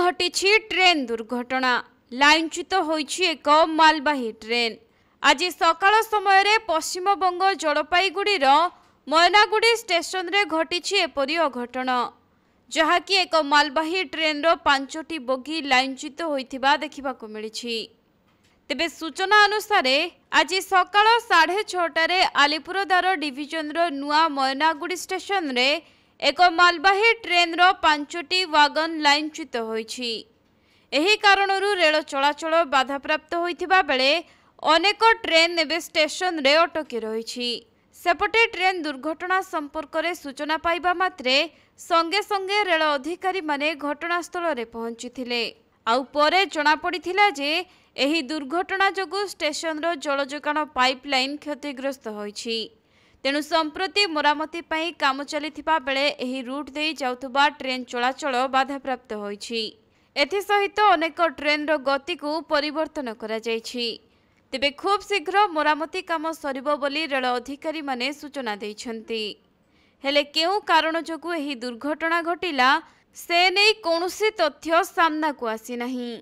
ଘଟିଛି ଟ୍ରେନ୍ ଦୁର୍ଘଟଣା ଲାଇନଚ୍ୟୁତ ହୋଇଛି ଏକ ମାଲବାହୀ ଟ୍ରେନ୍ ଆଜି ସକାଳ ସମୟରେ ପଶ୍ଚିମବଙ୍ଗ ଜଳପାଇଗୁଡ଼ିର ମୟନାଗୁଡ଼ି ଷ୍ଟେସନରେ ଘଟିଛି ଏପରି ଅଘଟଣ ଯାହାକି ଏକ ମାଲବାହୀ ଟ୍ରେନ୍ର ପାଞ୍ଚଟି ବଗି ଲାଇନଚ୍ୟୁତ ହୋଇଥିବା ଦେଖିବାକୁ ମିଳିଛି ତେବେ ସୂଚନା ଅନୁସାରେ ଆଜି ସକାଳ ସାଢ଼େ ଛଅଟାରେ ଆଲିପୁରଦାର ଡିଭିଜନର ନୂଆ ମୟନାଗୁଡ଼ି ଷ୍ଟେସନରେ ଏକ ମାଲବାହୀ ଟ୍ରେନ୍ର ପାଞ୍ଚଟି ୱାଗନ୍ ଲାଇନ୍ଚ୍ୟୁତ ହୋଇଛି ଏହି କାରଣରୁ ରେଳ ଚଳାଚଳ ବାଧାପ୍ରାପ୍ତ ହୋଇଥିବା ବେଳେ ଅନେକ ଟ୍ରେନ୍ ଏବେ ଷ୍ଟେସନରେ ଅଟକି ରହିଛି ସେପଟେ ଟ୍ରେନ୍ ଦୁର୍ଘଟଣା ସମ୍ପର୍କରେ ସୂଚନା ପାଇବା ମାତ୍ରେ ସଙ୍ଗେ ସଙ୍ଗେ ରେଳ ଅଧିକାରୀମାନେ ଘଟଣାସ୍ଥଳରେ ପହଞ୍ଚିଥିଲେ ଆଉ ପରେ ଜଣାପଡ଼ିଥିଲା ଯେ ଏହି ଦୁର୍ଘଟଣା ଯୋଗୁଁ ଷ୍ଟେସନର ଜଳ ଯୋଗାଣ ପାଇପ୍ ଲାଇନ୍ କ୍ଷତିଗ୍ରସ୍ତ ହୋଇଛି ତେଣୁ ସମ୍ପ୍ରତି ମରାମତି ପାଇଁ କାମ ଚାଲିଥିବା ବେଳେ ଏହି ରୁଟ୍ ଦେଇ ଯାଉଥିବା ଟ୍ରେନ୍ ଚଳାଚଳ ବାଧାପ୍ରାପ୍ତ ହୋଇଛି ଏଥିସହିତ ଅନେକ ଟ୍ରେନ୍ର ଗତିକୁ ପରିବର୍ତ୍ତନ କରାଯାଇଛି ତେବେ ଖୁବ୍ ଶୀଘ୍ର ମରାମତି କାମ ସରିବ ବୋଲି ରେଳ ଅଧିକାରୀମାନେ ସୂଚନା ଦେଇଛନ୍ତି ହେଲେ କେଉଁ କାରଣ ଯୋଗୁଁ ଏହି ଦୁର୍ଘଟଣା ଘଟିଲା ସେ ନେଇ କୌଣସି ତଥ୍ୟ ସାମ୍ନାକୁ ଆସିନାହିଁ